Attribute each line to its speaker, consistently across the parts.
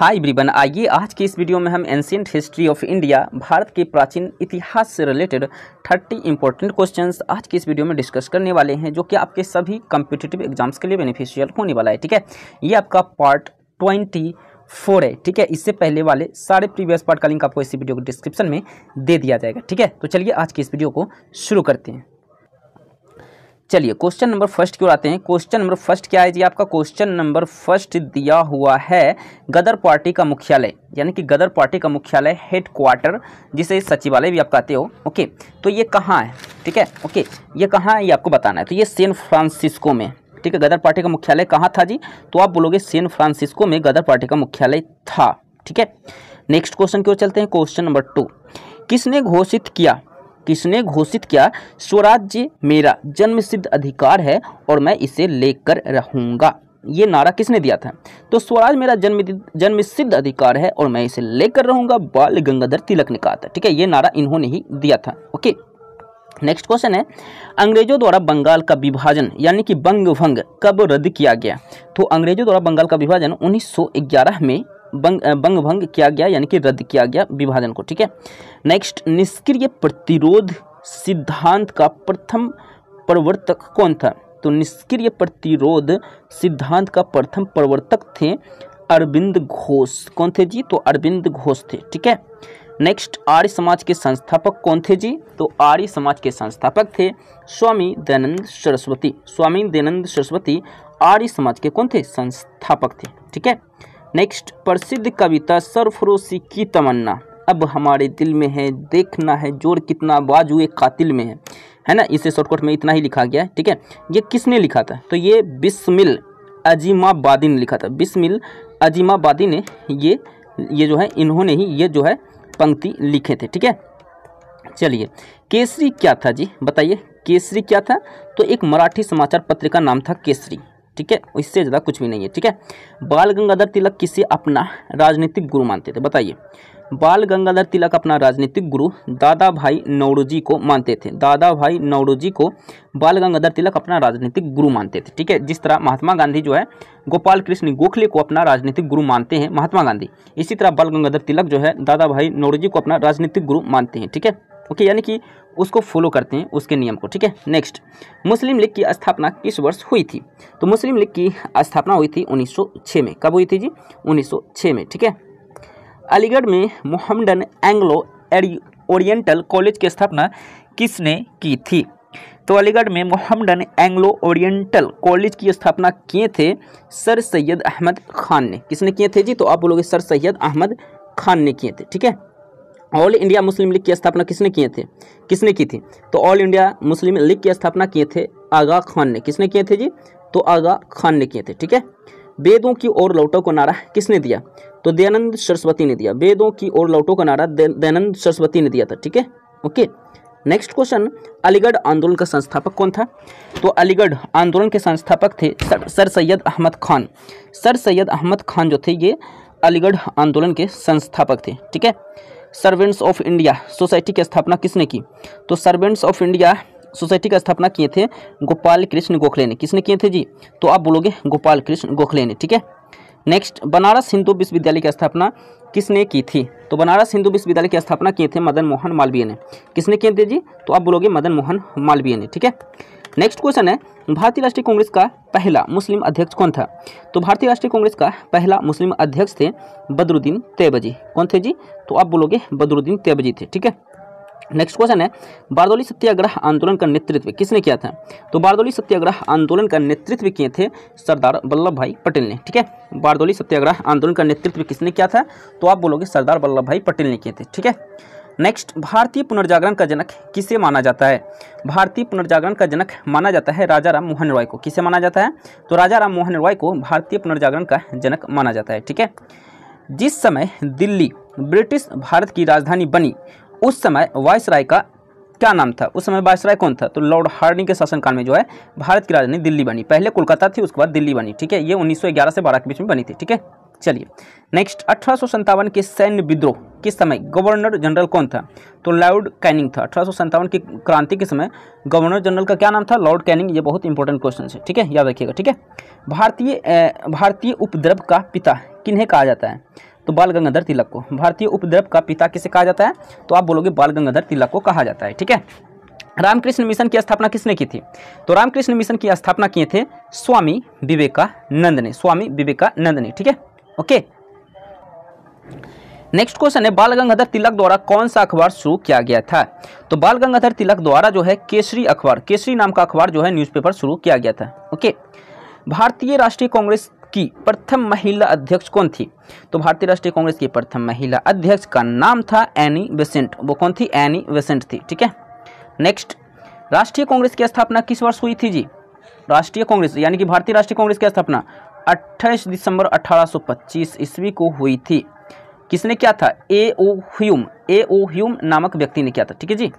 Speaker 1: हाय ब्रिबन आइए आज की इस वीडियो में हम ancient history of India Bharat के प्राचीन इतिहास से रिलेटेड 30 इंपॉर्टेंट क्वेश्चंस आज की इस वीडियो में डिस्कस करने वाले हैं जो कि आपके सभी कम्पिटेटिव एग्जाम्स के लिए बेनिफिशियल होने वाला है ठीक है ये आपका पार्ट ट्वेंटी फोर है ठीक है इससे पहले वाले सारे प्रीवियस पार्ट का लिंक आपको इसी वीडियो को डिस्क्रिप्शन में दे दिया जाएगा ठीक है तो चलिए आज की इस वीडियो को शुरू करते हैं चलिए क्वेश्चन नंबर फर्स्ट की ओर आते हैं क्वेश्चन नंबर फर्स्ट क्या है जी आपका क्वेश्चन नंबर फर्स्ट दिया हुआ है गदर पार्टी का मुख्यालय यानी कि गदर पार्टी का मुख्यालय हेड क्वार्टर जिसे सचिवालय भी आप कहते हो ओके तो ये कहाँ है ठीक है ओके ये कहाँ है ये आपको बताना है तो ये सैन फ्रांसिस्को में ठीक है गदर पार्टी का मुख्यालय कहाँ था जी तो आप बोलोगे सैन फ्रांसिस्को में गदर पार्टी का मुख्यालय था ठीक है नेक्स्ट क्वेश्चन की ओर चलते हैं क्वेश्चन नंबर टू किसने घोषित किया किसने घोषित किया स्वराज्य मेरा जन्मसिद्ध अधिकार है और मैं इसे लेकर रहूँगा ये नारा किसने दिया था तो स्वराज मेरा जन्म जन्म सिद्ध अधिकार है और मैं इसे लेकर रहूंगा बाल गंगाधर तिलक ने कहा था ठीक है ये नारा इन्होंने ही दिया था ओके नेक्स्ट क्वेश्चन है अंग्रेजों द्वारा बंगाल का विभाजन यानी कि बंग भंग कब रद्द किया गया तो अंग्रेजों द्वारा बंगाल का विभाजन 1911 में बंग बंग भंग किया गया यानी कि रद्द किया गया विभाजन को ठीक है नेक्स्ट निष्क्रिय प्रतिरोध सिद्धांत का प्रथम प्रवर्तक कौन था तो निष्क्रिय प्रतिरोध सिद्धांत का प्रथम प्रवर्तक थे अरविंद घोष कौन थे जी तो अरविंद घोष थे ठीक है नेक्स्ट आर्य समाज के संस्थापक कौन थे जी तो आर्य समाज के संस्थापक थे स्वामी दयानंद सरस्वती स्वामी दयानंद सरस्वती आर्य समाज के कौन थे संस्थापक थे ठीक है नेक्स्ट प्रसिद्ध कविता सरफरोशी की तमन्ना अब हमारे दिल में है देखना है जोर कितना बाजुए कातिल में है है ना इसे शॉर्टकट में इतना ही लिखा गया है ठीक है ये किसने लिखा था तो ये बिस्मिल अजीमाबादी ने लिखा था बिस्मिल अजीमाबादी ने ये ये जो है इन्होंने ही ये जो है पंक्ति लिखे थे ठीक है चलिए केसरी क्या था जी बताइए केसरी क्या था तो एक मराठी समाचार पत्र का नाम था केसरी ठीक है इससे ज़्यादा कुछ भी नहीं है ठीक है बाल गंगाधर तिलक किसे अपना राजनीतिक गुरु मानते थे बताइए बाल गंगाधर तिलक अपना राजनीतिक गुरु दादा भाई नौरोजी को मानते थे दादा भाई नौरोजी को बाल गंगाधर तिलक अपना राजनीतिक गुरु मानते थे ठीक है जिस तरह महात्मा गांधी जो है गोपाल कृष्ण गोखले को अपना राजनीतिक गुरु मानते हैं महात्मा गांधी इसी तरह बाल गंगाधर तिलक जो है दादा भाई नौरोजी को अपना राजनीतिक गुरु मानते हैं ठीक है ओके यानी कि उसको फॉलो करते हैं उसके नियम को ठीक है नेक्स्ट मुस्लिम लीग की स्थापना किस वर्ष हुई थी तो मुस्लिम लीग की स्थापना हुई थी 1906 में कब हुई थी जी 1906 में ठीक है अलीगढ़ में मोहम्मडन एंग्लो ओरिएंटल कॉलेज की स्थापना किसने की थी तो अलीगढ़ में मोहम्मडन एंग्लो ओरिएंटल कॉलेज की स्थापना किए थे सर सैयद अहमद खान ने किसने किए थे जी तो आप बोलोगे सर सैयद अहमद खान ने किए थे ठीक है ऑल इंडिया मुस्लिम लीग की स्थापना किसने किए थे किसने की थी तो ऑल इंडिया मुस्लिम लीग की स्थापना किए थे आगा खान ने किसने किए थे जी तो आगा खान ने किए थे ठीक है वेदों की ओर लौटो को नारा किसने दिया तो दयानंद सरस्वती ने दिया वेदों की ओर लौटो का नारा दयानंद सरस्वती ने दिया था ठीक है ओके नेक्स्ट क्वेश्चन अलीगढ़ आंदोलन का संस्थापक कौन था तो अलीगढ़ आंदोलन के संस्थापक थे sir, sir Syed Ahmad Khan sir Syed Ahmad Khan जो थे ये अलीगढ़ आंदोलन के संस्थापक थे ठीक है सर्वेंट्स ऑफ इंडिया सोसाइटी की स्थापना किसने की तो सर्वेंट्स ऑफ इंडिया सोसाइटी का स्थापना किए थे गोपाल कृष्ण गोखले ने किसने किए थे जी तो आप बोलोगे गोपाल कृष्ण गोखले ने ठीक है नेक्स्ट बनारस हिंदू विश्वविद्यालय की स्थापना किसने की थी तो बनारस हिंदू विश्वविद्यालय की स्थापना किए थे मदन मोहन मालवीय ने किसने किए थे जी तो आप बोलोगे मदन मोहन मालवीय ने ठीक है नेक्स्ट क्वेश्चन है भारतीय राष्ट्रीय कांग्रेस का पहला मुस्लिम अध्यक्ष कौन था तो भारतीय राष्ट्रीय कांग्रेस का पहला मुस्लिम अध्यक्ष थे बदरुद्दीन तेबजी कौन थे जी तो आप बोलोगे बदरुद्दीन तेबजी थे ठीक है नेक्स्ट क्वेश्चन है बारदोली सत्याग्रह आंदोलन का नेतृत्व किसने किया था तो बारदोली सत्याग्रह आंदोलन का नेतृत्व किए थे सरदार वल्लभ भाई पटेल ने ठीक है बारदोली सत्याग्रह आंदोलन का नेतृत्व किसने किया था तो आप बोलोगे सरदार वल्लभ भाई पटेल ने किए थे ठीक है नेक्स्ट भारतीय पुनर्जागरण का जनक किसे माना जाता है भारतीय पुनर्जागरण का जनक माना जाता है राजा राम मोहन रॉय को किसे माना जाता है तो राजा राम मोहन रॉय को भारतीय पुनर्जागरण का जनक माना जाता है ठीक है जिस समय दिल्ली ब्रिटिश भारत की राजधानी बनी उस समय वायस का क्या नाम था उस समय वायसराय कौन था तो लॉर्ड हार्डिंग के शासनकाल में जो है भारत की राजधानी दिल्ली बनी पहले कोलकाता थी उसके बाद दिल्ली बनी ठीक है ये 1911 से 12 के बीच में बनी थी ठीक है चलिए नेक्स्ट अठारह के सैन्य विद्रोह किस समय गवर्नर जनरल कौन था तो लॉर्ड कैनिंग था अठारह की क्रांति के समय गवर्नर जनरल का क्या नाम था लॉर्ड कैनिंग ये बहुत इंपॉर्टेंट क्वेश्चन है ठीक है याद रखिएगा ठीक है भारतीय भारतीय उपद्रव का पिता किन्हें कहा जाता है तो बाल गंगाधर तिलक को भारतीय उपद्रव का पिता किसे कहा जाता है तो आप बोलोगे बाल गंगाधर तिलक को कहा जाता है ठीक है रामकृष्ण मिशन की स्थापना किसने की थी तो रामकृष्ण मिशन की स्थापना किए थे स्वामी विवेकानंद ने स्वामी विवेकानंद ने ठीक है ओके नेक्स्ट क्वेश्चन है बाल गंगाधर तिलक द्वारा कौन सा अखबार शुरू किया गया था तो बाल गंगाधर तिलक द्वारा जो है केसरी अखबार केसरी नाम का अखबार जो है न्यूज़पेपर शुरू किया गया था ओके भारतीय राष्ट्रीय कांग्रेस की प्रथम महिला अध्यक्ष कौन थी तो भारतीय राष्ट्रीय कांग्रेस की प्रथम महिला अध्यक्ष का नाम था एनी बेसेंट वो कौन थी एनी बेसेंट थी ठीक है नेक्स्ट राष्ट्रीय कांग्रेस की स्थापना किस वर्ष हुई थी जी राष्ट्रीय कांग्रेस यानी कि भारतीय राष्ट्रीय कांग्रेस की स्थापना 28 दिसंबर 1825 ईस्वी को हुई थी किसने किया था ए ओ ह्यूम ए ओ ह्यूम नामक व्यक्ति ने किया था ठीक है जी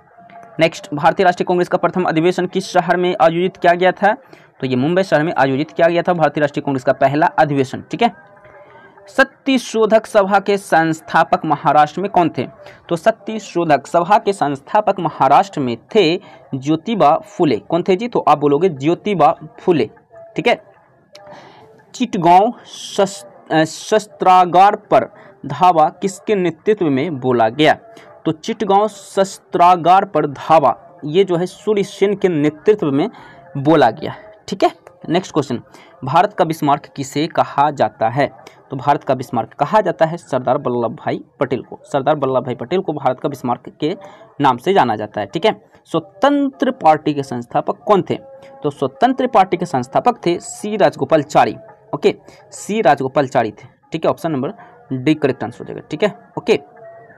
Speaker 1: नेक्स्ट भारतीय राष्ट्रीय कांग्रेस का प्रथम अधिवेशन किस शहर में आयोजित किया गया था तो ये मुंबई शहर में आयोजित किया गया था भारतीय राष्ट्रीय कांग्रेस का पहला अधिवेशन ठीक है सत्य शोधक सभा के संस्थापक महाराष्ट्र में कौन थे तो सत्य शोधक सभा के संस्थापक महाराष्ट्र में थे ज्योतिबा फुले कौन थे जी तो आप बोलोगे ज्योतिबा फुले ठीक है चिटगांव शस्त्रागार पर धावा किसके नेतृत्व में बोला गया तो चिटगांव शस्त्रागार पर धावा ये जो है सूर्य सेन के नेतृत्व में बोला गया ठीक है नेक्स्ट क्वेश्चन भारत का बिस्मार्क किसे कहा जाता है तो भारत का बिस्मार्क कहा जाता है सरदार वल्लभ भाई पटेल को सरदार वल्लभ भाई पटेल को भारत का बिस्मार्क के नाम से जाना जाता है ठीक है स्वतंत्र पार्टी के संस्थापक कौन थे तो स्वतंत्र पार्टी के संस्थापक थे C Rajagopal okay C Rajagopalachari थे ठीक है option number D correct answer हो जाएगा ठीक है ओके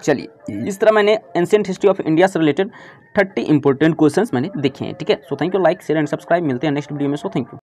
Speaker 1: चलिए इस तरह मैंने एंशियंट हिस्ट्री ऑफ इंडिया से रिलेटेड थर्टी इंपॉर्टेंट क्वेश्चंस मैंने देखे हैं ठीक है so thank you like share and subscribe मिलते हैं नेक्स्ट वीडियो में सो थैंक यू